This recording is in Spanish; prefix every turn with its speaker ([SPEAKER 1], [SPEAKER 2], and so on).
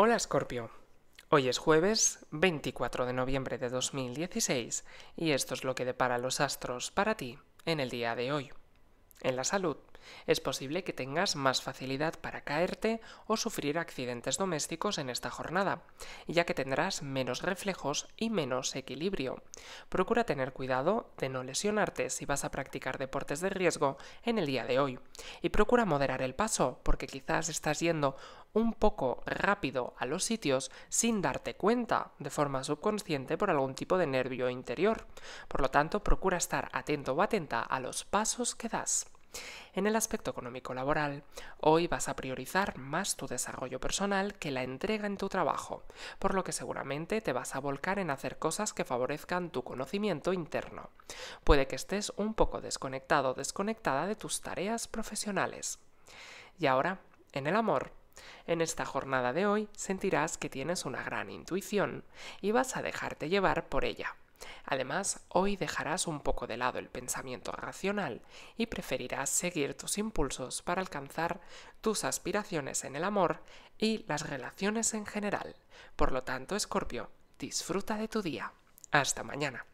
[SPEAKER 1] Hola Scorpio, hoy es jueves 24 de noviembre de 2016 y esto es lo que depara los astros para ti en el día de hoy. En la salud, es posible que tengas más facilidad para caerte o sufrir accidentes domésticos en esta jornada, ya que tendrás menos reflejos y menos equilibrio. Procura tener cuidado de no lesionarte si vas a practicar deportes de riesgo en el día de hoy, y procura moderar el paso porque quizás estás yendo un poco rápido a los sitios sin darte cuenta de forma subconsciente por algún tipo de nervio interior. Por lo tanto, procura estar atento o atenta a los pasos que das. En el aspecto económico laboral, hoy vas a priorizar más tu desarrollo personal que la entrega en tu trabajo, por lo que seguramente te vas a volcar en hacer cosas que favorezcan tu conocimiento interno. Puede que estés un poco desconectado o desconectada de tus tareas profesionales. Y ahora, en el amor, en esta jornada de hoy sentirás que tienes una gran intuición y vas a dejarte llevar por ella. Además, hoy dejarás un poco de lado el pensamiento racional y preferirás seguir tus impulsos para alcanzar tus aspiraciones en el amor y las relaciones en general. Por lo tanto, Escorpio, disfruta de tu día. Hasta mañana.